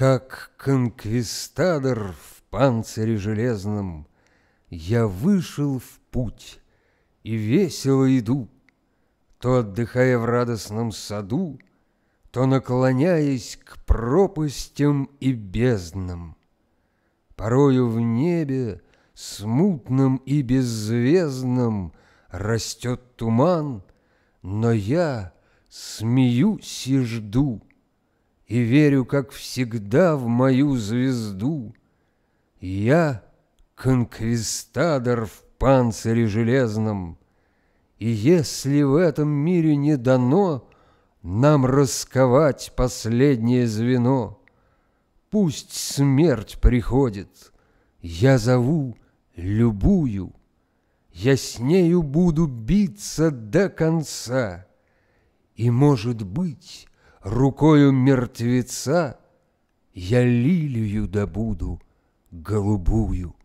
Как конквистадор в панцире железном, Я вышел в путь и весело иду, То отдыхая в радостном саду, То наклоняясь к пропастям и безднам. Порою в небе, смутном и беззвездном, Растет туман, но я смеюсь и жду — и верю, как всегда, в мою звезду. Я конквистадор в панцире железном. И если в этом мире не дано Нам расковать последнее звено, Пусть смерть приходит, я зову любую, Я с нею буду биться до конца, И, может быть, рукою мертвеца я лилию добуду голубую.